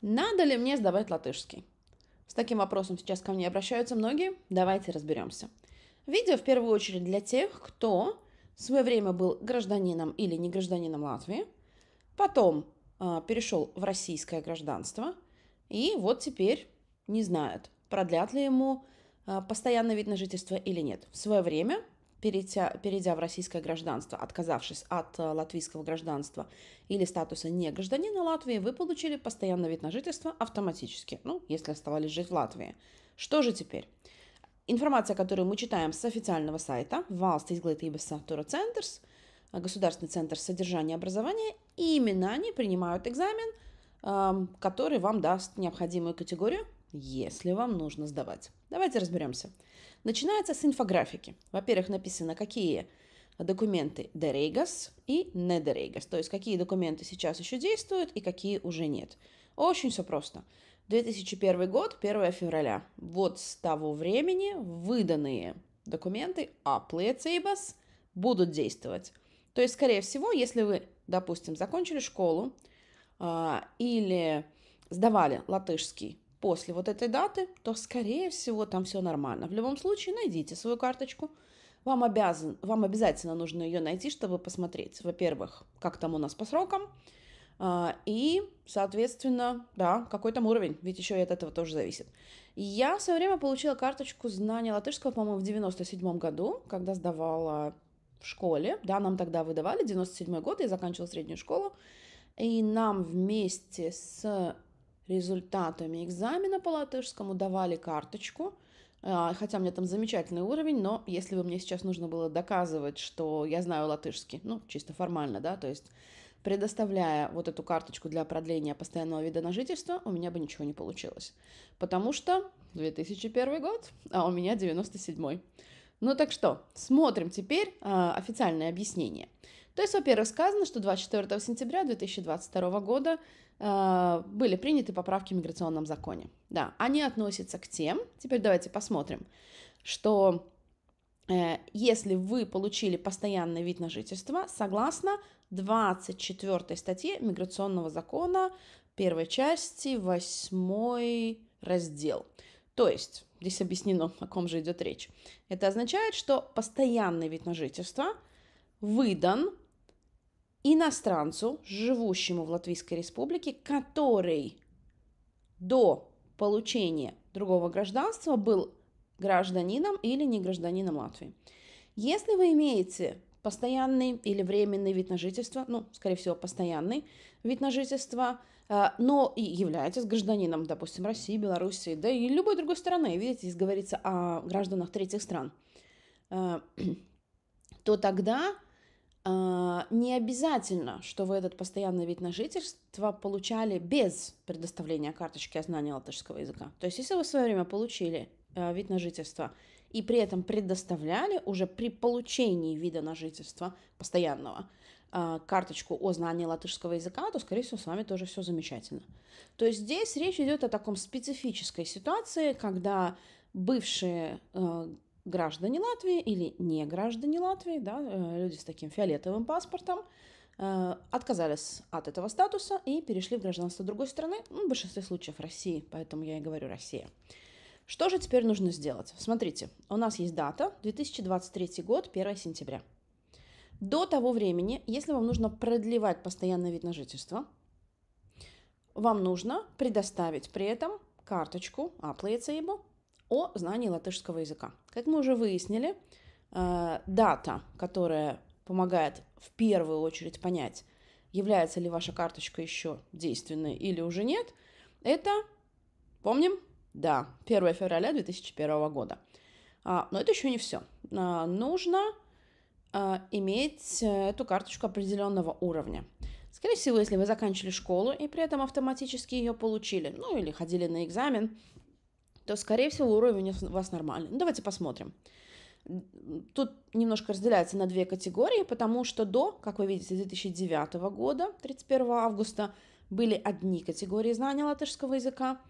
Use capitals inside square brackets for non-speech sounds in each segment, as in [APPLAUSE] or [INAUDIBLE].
Надо ли мне сдавать латышский? С таким вопросом сейчас ко мне обращаются многие. Давайте разберемся. Видео в первую очередь для тех, кто в свое время был гражданином или не гражданином Латвии, потом э, перешел в российское гражданство и вот теперь не знает, продлят ли ему э, а, постоянный вид на жительство или нет. В свое время перейдя, перейдя в российское гражданство, отказавшись от э, латвийского гражданства или статуса негражданина Латвии, вы получили постоянный вид на жительство автоматически, ну, если оставались жить в Латвии. Что же теперь? Информация, которую мы читаем с официального сайта Valsts izglītības Tura Centers, Государственный центр содержания и образования, именно они принимают экзамен, эм, который вам даст необходимую категорию если вам нужно сдавать. Давайте разберемся. Начинается с инфографики. Во-первых, написано, какие документы дерейгас и не дерейгас, то есть какие документы сейчас еще действуют и какие уже нет. Очень все просто. 2001 год, 1 февраля. Вот с того времени выданные документы аплецейбас будут действовать. То есть, скорее всего, если вы, допустим, закончили школу а, или сдавали латышский после вот этой даты, то, скорее всего, там все нормально. В любом случае, найдите свою карточку. Вам, обязан, вам обязательно нужно ее найти, чтобы посмотреть, во-первых, как там у нас по срокам, а, и, соответственно, да, какой там уровень, ведь еще и от этого тоже зависит. Я в свое время получила карточку знания латышского, по-моему, в 97 году, когда сдавала в школе. Да, нам тогда выдавали, 97 год, я заканчивала среднюю школу. И нам вместе с результатами экзамена по латышскому, давали карточку, а, Хотя у меня там замечательный уровень, но если бы мне сейчас нужно было доказывать, что я знаю латышский, ну, чисто формально, да, то есть предоставляя вот эту карточку для продления постоянного вида на жительство, у меня бы ничего не получилось. Потому что 2001 год, а у меня 97 Ну так что, смотрим теперь э, а, официальное объяснение. То есть, во-первых, сказано, что 24 сентября 2022 года э, были приняты поправки в миграционном законе. Да, они относятся к тем, теперь давайте посмотрим, что э, если вы получили постоянный вид на жительство, согласно 24 статье миграционного закона, первой части, восьмой раздел. То есть, здесь объяснено, о ком же идет речь. Это означает, что постоянный вид на жительство выдан иностранцу, живущему в Латвийской Республике, который до получения другого гражданства был гражданином или не гражданином Латвии. Если вы имеете постоянный или временный вид на жительство, ну, скорее всего, постоянный вид на жительство, э, но и являетесь гражданином, допустим, России, Белоруссии, да и любой другой страны, видите, здесь говорится о гражданах третьих стран, э, [CLEARS THROAT] то тогда а, не обязательно, что вы этот постоянный вид на жительство получали без предоставления карточки о знании латышского языка. То есть, если вы в свое время получили а, вид на жительство и при этом предоставляли уже при получении вида на жительство постоянного а, карточку о знании латышского языка, то, скорее всего, с вами тоже все замечательно. То есть здесь речь идет о таком специфической ситуации, когда бывшие э, граждане Латвии или не граждане Латвии, да, э, люди с таким фиолетовым паспортом, э, отказались от этого статуса и перешли в гражданство другой страны, ну, в большинстве случаев России, поэтому я и говорю Россия. Что же теперь нужно сделать? Смотрите, у нас есть дата 2023 год, 1 сентября. До того времени, если вам нужно продлевать постоянный вид на жительство, вам нужно предоставить при этом карточку Apple а, о знании латышского языка. Как мы уже выяснили, э, дата, которая помогает в первую очередь понять, является ли ваша карточка еще действенной или уже нет, это, помним, да, 1 февраля 2001 года. А, но это еще не все. А, нужно а, иметь э, эту карточку определенного уровня. Скорее всего, если вы заканчивали школу и при этом автоматически ее получили, ну или ходили на экзамен, то, скорее всего, уровень у вас нормальный. Ну, давайте посмотрим. Тут немножко разделяется на две категории, потому что до, как вы видите, 2009 года, 31 августа, были одни категории знания латышского языка,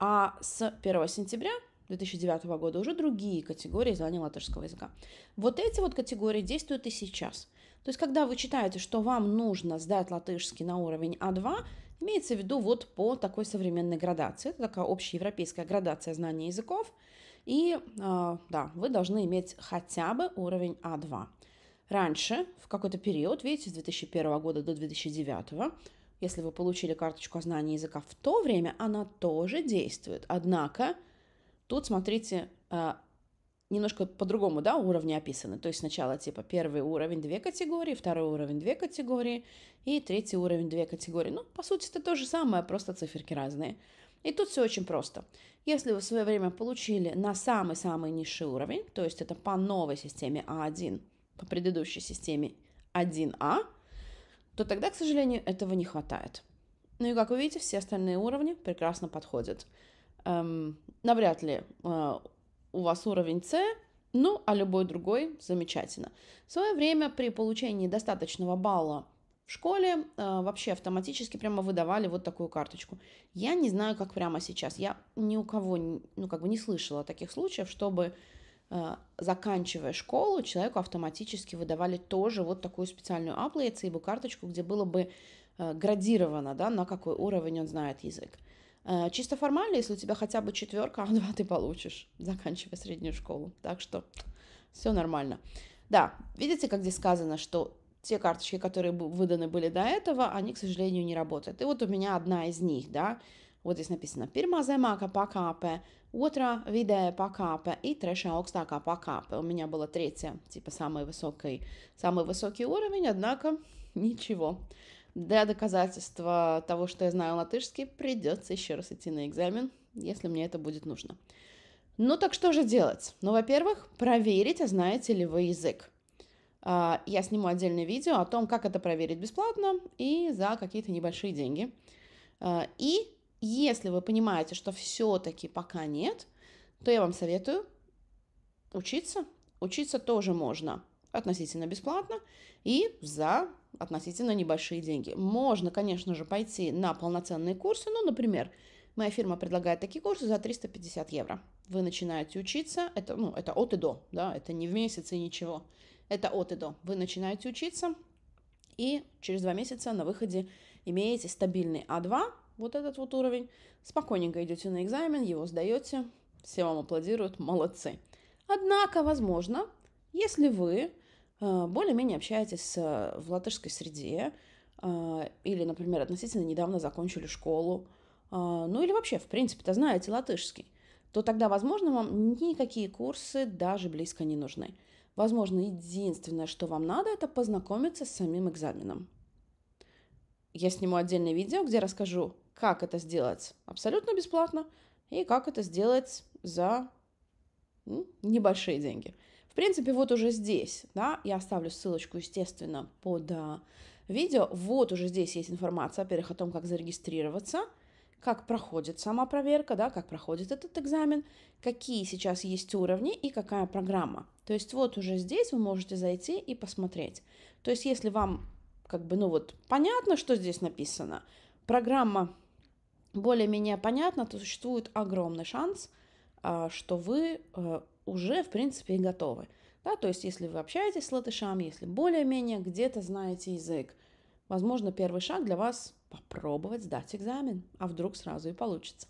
а с 1 сентября 2009 года уже другие категории знания латышского языка. Вот эти вот категории действуют и сейчас. То есть, когда вы читаете, что вам нужно сдать латышский на уровень А2, Имеется в виду вот по такой современной градации. Это такая общеевропейская градация знания языков. И а, да, вы должны иметь хотя бы уровень А2. Раньше, в какой-то период, видите, с 2001 года до 2009, если вы получили карточку о знании языка в то время, она тоже действует. Однако тут, смотрите, а, немножко по-другому, да, уровни описаны. То есть сначала типа первый уровень две категории, второй уровень две категории и третий уровень две категории. Ну, по сути, это то же самое, просто циферки разные. И тут все очень просто. Если вы в свое время получили на самый-самый низший уровень, то есть это по новой системе А1, по предыдущей системе 1А, то тогда, к сожалению, этого не хватает. Ну и как вы видите, все остальные уровни прекрасно подходят. Эм, навряд ли э, у вас уровень С, ну, а любой другой замечательно. В свое время при получении достаточного балла в школе э, вообще автоматически прямо выдавали вот такую карточку. Я не знаю, как прямо сейчас. Я ни у кого, ну, как бы не слышала таких случаев, чтобы э, заканчивая школу, человеку автоматически выдавали тоже вот такую специальную аплейцию, карточку, где было бы э, градировано, да, на какой уровень он знает язык. Э, чисто формально, если у тебя хотя бы четверка, а два ты получишь, заканчивая среднюю школу. Так что все нормально. Да, видите, как здесь сказано, что те карточки, которые выданы были до этого, они, к сожалению, не работают. И вот у меня одна из них, да, вот здесь написано «Pirmā zemākā pakāpe», «Otrā vidēja pakāpe» и «Трешā augstākā pakāpe». У меня была третья, типа самый высокий, самый высокий уровень, однако ничего. Для доказательства того, что я знаю латышский, придется еще раз идти на экзамен, если мне это будет нужно. Ну так что же делать? Ну, во-первых, проверить, а знаете ли вы язык. А, я сниму отдельное видео о том, как это проверить бесплатно и за какие-то небольшие деньги. А, и если вы понимаете, что все-таки пока нет, то я вам советую учиться. Учиться тоже можно относительно бесплатно и за относительно небольшие деньги. Можно, конечно же, пойти на полноценные курсы, ну, например, моя фирма предлагает такие курсы за 350 евро. Вы начинаете учиться, это, ну, это от и до, да, это не в месяц и ничего, это от и до. Вы начинаете учиться, и через два месяца на выходе имеете стабильный А2, вот этот вот уровень, спокойненько идете на экзамен, его сдаете, все вам аплодируют, молодцы. Однако, возможно, если вы Э, более-менее общаетесь в латышской среде, э, или, например, относительно недавно закончили школу, э, ну или вообще, в принципе-то знаете латышский, то тогда, возможно, вам никакие курсы даже близко не нужны. Возможно, единственное, что вам надо, это познакомиться с самим экзаменом. Я сниму отдельное видео, где расскажу, как это сделать абсолютно бесплатно и как это сделать за небольшие деньги – в принципе, вот уже здесь, да, я оставлю ссылочку, естественно, под а, видео. Вот уже здесь есть информация, во-первых, о том, как зарегистрироваться, как проходит сама проверка, да, как проходит этот экзамен, какие сейчас есть уровни и какая программа. То есть вот уже здесь вы можете зайти и посмотреть. То есть если вам как бы, ну вот, понятно, что здесь написано, программа более-менее понятна, то существует огромный шанс, а, что вы э, уже, в принципе, и готовы. Да, то есть, если вы общаетесь с латышами, если более-менее где-то знаете язык, возможно, первый шаг для вас – попробовать сдать экзамен, а вдруг сразу и получится.